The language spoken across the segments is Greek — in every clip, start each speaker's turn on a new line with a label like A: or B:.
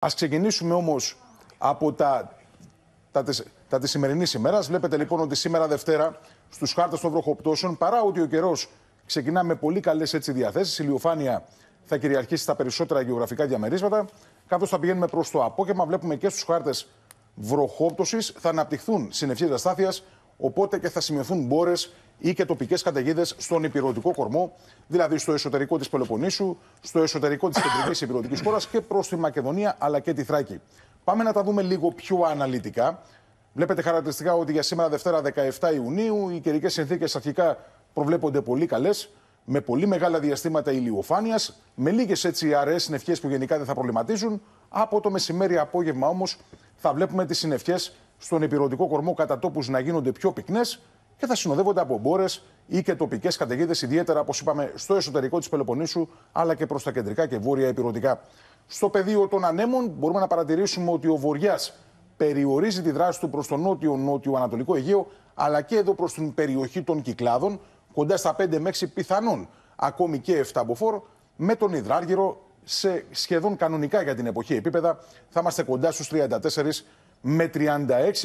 A: Ας ξεκινήσουμε όμως από τα, τα, της, τα σημερινής ημέρας. Βλέπετε λοιπόν ότι σήμερα Δευτέρα στους χάρτες των βροχοπτώσεων, παρά ότι ο καιρός ξεκινά με πολύ καλές έτσι διαθέσεις, η ηλιοφάνεια θα κυριαρχήσει στα περισσότερα γεωγραφικά διαμερίσματα, καθώς θα πηγαίνουμε προς το απόγευμα, βλέπουμε και στους χάρτες βροχόπτωσης θα αναπτυχθούν συνευχή αστάθειας Οπότε και θα σημειωθούν μπόρες ή και τοπικές καταιγίδες στον υπηρετικό κορμό, δηλαδή στο εσωτερικό της Πελοποννήσου, στο εσωτερικό της κεντρικής υπηρετικής χώρας και προς τη Μακεδονία αλλά και τη Θράκη. Πάμε να τα δούμε λίγο πιο αναλυτικά. Βλέπετε χαρακτηριστικά ότι για σήμερα Δευτέρα 17 Ιουνίου οι καιρικές συνθήκες αρχικά προβλέπονται πολύ καλές, με πολύ μεγάλα διαστήματα ηλιοφάνειας, με λίγες έτσι αραιές συννεφιές που γενικά δεν θα προβληματίζουν. Από το μεσημέρι απόγευμα όμως θα βλέπουμε τις συννεφιές στον επιρροτικό κορμό κατά τόπους να γίνονται πιο πυκνές και θα συνοδεύονται από μπόρες ή και τοπικές καταιγίδες, ιδιαίτερα όπως είπαμε στο εσωτερικό της Πελοποννήσου, αλλά και προς τα κεντρικά και βόρεια επιρροτικά. Στο πεδίο των ανέμων μπορούμε να παρατηρήσουμε ότι ο Βοριάς περιορίζει τη δράση του προς το νότιο-νότιο-ανατολικό Αιγαίο, αλλά και εδώ προς την περιοχή των Κυκλάδων, κοντά στα 5 μέχρι πιθανόν ακόμη και 7 μποφόρ, με τον υδράργυρο σε σχεδόν κανονικά για την εποχή επίπεδα. Θα είμαστε κοντά στους 34 με 36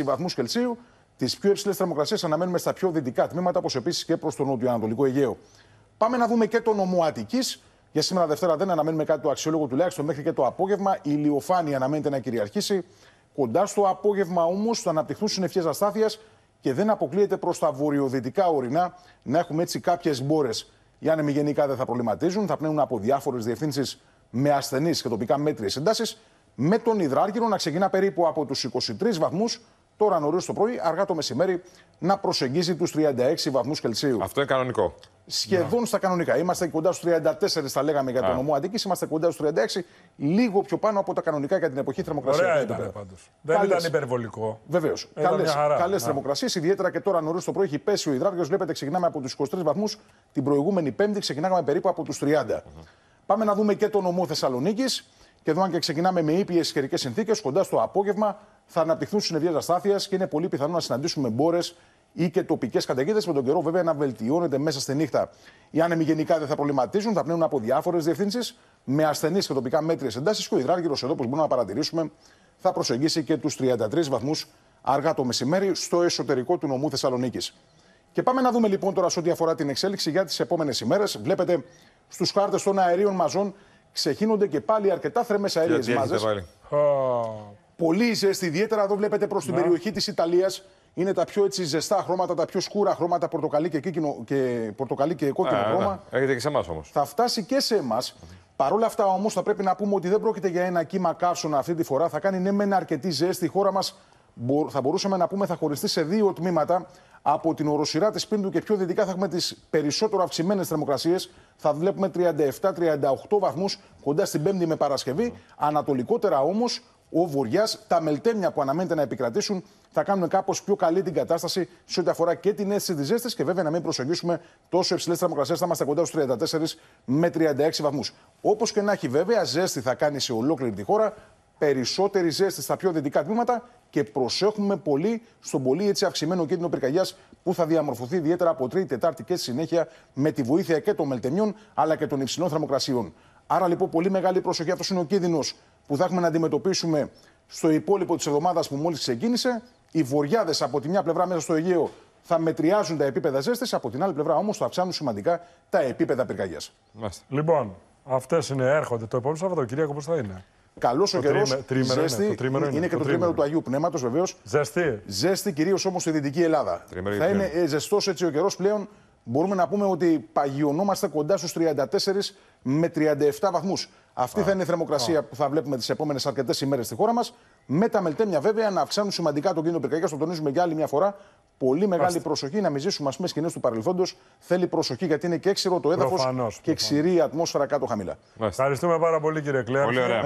A: βαθμούς Κελσίου. Τις πιο υψηλές θερμοκρασίες αναμένουμε στα πιο δυτικά τμήματα, όπως επίσης και προς το Ανατολικό Αιγαίο. Πάμε να δούμε και το νομό Για σήμερα Δευτέρα δεν αναμένουμε κάτι το αξιόλογο τουλάχιστον μέχρι και το απόγευμα. Η ηλιοφάνεια αναμένεται να κυριαρχήσει. Κοντά στο απόγευμα όμως θα αναπτυχθούν συννεφιές αστάθειας και δεν αποκλείεται προς τα βορειοδυτικά ορεινά να έχουμε έτσι κάποιες μπόρες. Οι άνεμοι γενικά δεν θα προβληματίζουν, θα πνέουν από διάφορες διευθύνσεις με ασθενείς και τοπικά μέτριες εντάσεις με τον Ιδράργυρο να ξεκινά περίπου από τους 23 βαθμούς τώρα νωρίς το πρωί, αργά το μεσημέρι να προσεγγίζει τους 36 βαθμούς Κελσίου. Αυτό είναι κανονικό. Σχεδόν ναι. στα κανονικά. Είμαστε κοντά στους 34, θα λέγαμε για τον νομό Αντική. Είμαστε κοντά στους 36, λίγο πιο πάνω από τα κανονικά για την εποχή θερμοκρασία. Ωραία ήταν πάντως. Δεν ήταν υπερβολικό. Βεβαίως. Καλέ ναι. θερμοκρασίες, ιδιαίτερα και τώρα νωρίς το πρωί έχει πέσει ο υδράργυρο. Βλέπετε, ξεκινάμε από τους 23 βαθμούς. Την προηγούμενη Πέμπτη ξεκινάγαμε περίπου από τους 30. Mm-hmm. Πάμε να δούμε και τον νομό Θεσσαλονίκης. Και εδώ, αν και ξεκινάμε με ήπιες καιρικές συνθήκες, κοντά στο απόγευμα θα αναπτυχθούν συνεδρίε αστάθειας και είναι πολύ πιθανό να συναντήσουμε μπόρες ή και τοπικές καταιγίδες, με τον καιρό βέβαια να βελτιώνεται μέσα στη νύχτα. Οι άνεμοι γενικά δεν θα προβληματίζουν, θα πνέουν από διάφορες διευθύνσεις με ασθενείς και τοπικά μέτριες εντάσεις. Και ο υδράργυρος εδώ, όπως μπορούμε να παρατηρήσουμε, θα προσεγγίσει και τους 33 βαθμούς αργά το μεσημέρι στο εσωτερικό του νομού Θεσσαλονίκης. Και πάμε να δούμε λοιπόν τώρα σε ό,τι αφορά την εξέλιξη για τις επόμενες ημέρες. Βλέπετε στους χάρτες των αερίων μαζών ξεχύνονται και πάλι αρκετά θερμέ αέριε μάζε. Πολύ ζεστή, ιδιαίτερα εδώ βλέπετε προς την περιοχή της Ιταλίας. Είναι τα πιο έτσι ζεστά χρώματα, τα πιο σκούρα χρώματα, πορτοκαλί και, κόκκινο και, πορτοκαλί και κόκκινο Α, χρώμα. Ναι. Έχετε και σε εμάς όμως. Θα φτάσει και σε εμάς. Παρ' όλα αυτά όμως θα πρέπει να πούμε ότι δεν πρόκειται για ένα κύμα καύσωνα αυτή τη φορά. Θα κάνει ναι, μεν αρκετή ζέστη. Η χώρα μας θα μπορούσαμε να πούμε θα χωριστεί σε δύο τμήματα από την οροσυρά της Πίντου και πιο δυτικά θα έχουμε τις περισσότερο αυξημένες θερμοκρασίες. Θα βλέπουμε 37-38 βαθμούς κοντά στην Πέμπτη με Παρασκευή. Ανατολικότερα όμως ο Βουριά, τα μελτέμια που αναμένεται να επικρατήσουν θα κάνουν κάπως πιο καλή την κατάσταση σε ό,τι αφορά και την αίσθηση της ζέστης και βέβαια να μην προσεγγίσουμε τόσο υψηλές θερμοκρασίες. Θα είμαστε κοντά στους 34 με 36 βαθμούς. Όπως και να έχει, βέβαια, ζέστη θα κάνει σε ολόκληρη τη χώρα. Περισσότερη ζέστη στα πιο δυτικά τμήματα και προσέχουμε πολύ στον πολύ έτσι αυξημένο κίνδυνο πυρκαγιάς που θα διαμορφωθεί ιδιαίτερα από Τρίτη, Τετάρτη και στη συνέχεια με τη βοήθεια και των μελτεμιών αλλά και των υψηλών θερμοκρασιών. Άρα λοιπόν πολύ μεγάλη προσοχή. Αυτός είναι ο κίνδυνος που θα έχουμε να αντιμετωπίσουμε στο υπόλοιπο της εβδομάδας που μόλις ξεκίνησε. Οι βοριάδες από τη μια πλευρά μέσα στο Αιγαίο θα μετριάζουν τα επίπεδα ζέστη, από την άλλη πλευρά όμως θα αυξάνουν σημαντικά τα επίπεδα πυρκαγιάς. Λοιπόν, αυτές είναι έρχονται. Το επόμενο Σαββατοκύριακο πώ θα είναι. Καλός ο καιρός. Ζέστη. Είναι, το είναι, και το, το τρίμερο του Αγίου Πνεύματος βεβαίως. Ζέστη. Ζέστη κυρίως όμως στη Δυτική Ελλάδα. Τρίμερο θα είναι ε, ζεστός έτσι ο καιρός πλέον. Μπορούμε να πούμε ότι παγιωνόμαστε κοντά στους 34 με 37 βαθμούς. Αυτή α, θα είναι η θερμοκρασία α. που θα βλέπουμε τις επόμενες αρκετές ημέρες στη χώρα μας. Με τα μελτέμια βέβαια να αυξάνουν σημαντικά τον κίνδυνο πυρκαγιάς. Το τονίζουμε για άλλη μια φορά. Πολύ μεγάλη Άστε. προσοχή να μην ζήσουμε ας πούμε, σκηνές του παρελθόντος. Θέλει προσοχή γιατί είναι και έξυρο το έδαφος και ξηρή η ατμόσφαιρα κάτω χαμηλά. Ευχαριστούμε πάρα πολύ κύριε Κλέα. Πολύ ωραία.